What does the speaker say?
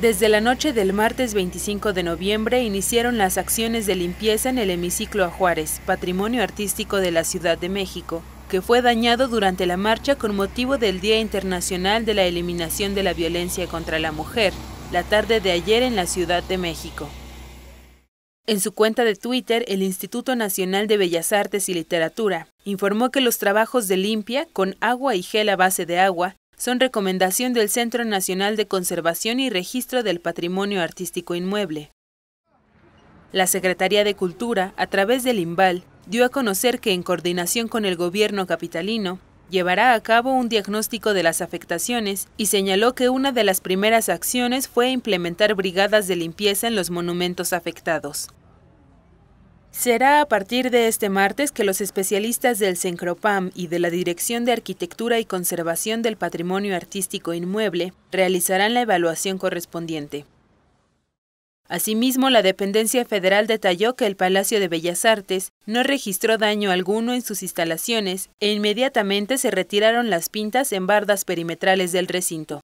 Desde la noche del martes 25 de noviembre iniciaron las acciones de limpieza en el hemiciclo a Juárez, patrimonio artístico de la Ciudad de México, que fue dañado durante la marcha con motivo del Día Internacional de la Eliminación de la Violencia contra la Mujer, la tarde de ayer en la Ciudad de México. En su cuenta de Twitter, el Instituto Nacional de Bellas Artes y Literatura informó que los trabajos de limpia con agua y gel a base de agua son recomendación del Centro Nacional de Conservación y Registro del Patrimonio Artístico Inmueble. La Secretaría de Cultura, a través del IMBAL, dio a conocer que en coordinación con el gobierno capitalino, llevará a cabo un diagnóstico de las afectaciones y señaló que una de las primeras acciones fue implementar brigadas de limpieza en los monumentos afectados. Será a partir de este martes que los especialistas del CENCROPAM y de la Dirección de Arquitectura y Conservación del Patrimonio Artístico Inmueble realizarán la evaluación correspondiente. Asimismo, la dependencia federal detalló que el Palacio de Bellas Artes no registró daño alguno en sus instalaciones e inmediatamente se retiraron las pintas en bardas perimetrales del recinto.